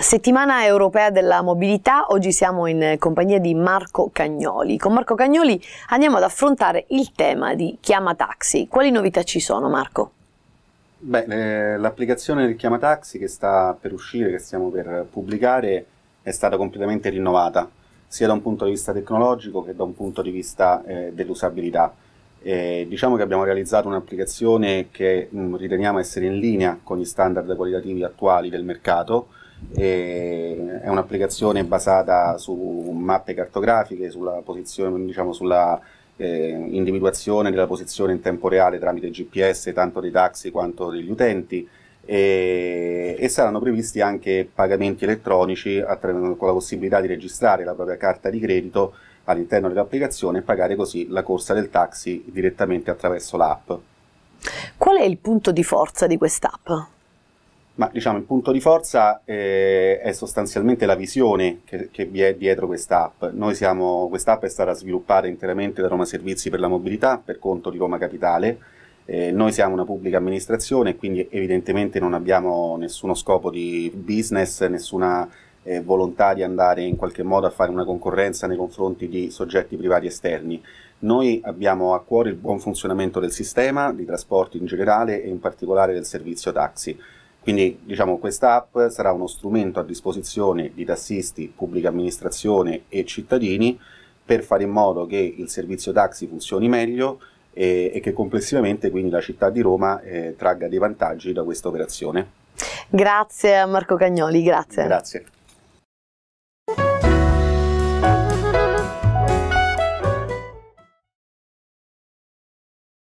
Settimana europea della mobilità, oggi siamo in compagnia di Marco Cagnoli. Con Marco Cagnoli andiamo ad affrontare il tema di chiama taxi. Quali novità ci sono Marco? Beh, eh, l'applicazione del chiama taxi che sta per uscire, che stiamo per pubblicare, è stata completamente rinnovata, sia da un punto di vista tecnologico che da un punto di vista eh, dell'usabilità. Eh, diciamo che abbiamo realizzato un'applicazione che mh, mm, riteniamo essere in linea con gli standard qualitativi attuali del mercato, è un'applicazione basata su mappe cartografiche, sulla, posizione, diciamo, sulla eh, individuazione della posizione in tempo reale tramite GPS tanto dei taxi quanto degli utenti e, e saranno previsti anche pagamenti elettronici con la possibilità di registrare la propria carta di credito all'interno dell'applicazione e pagare così la corsa del taxi direttamente attraverso l'app. Qual è il punto di forza di quest'app? Ma diciamo il punto di forza eh, è sostanzialmente la visione che, che vi è dietro questa app. Noi siamo, quest'app è stata sviluppata interamente da Roma Servizi per la Mobilità per conto di Roma Capitale. Eh, noi siamo una pubblica amministrazione, quindi evidentemente non abbiamo nessuno scopo di business, nessuna eh, volontà di andare in qualche modo a fare una concorrenza nei confronti di soggetti privati esterni. Noi abbiamo a cuore il buon funzionamento del sistema, di trasporti in generale e in particolare del servizio taxi. Quindi diciamo questa app sarà uno strumento a disposizione di tassisti, pubblica amministrazione e cittadini per fare in modo che il servizio taxi funzioni meglio e, e che complessivamente quindi la città di Roma eh, tragga dei vantaggi da questa operazione. Grazie a Marco Cagnoli, grazie. Grazie.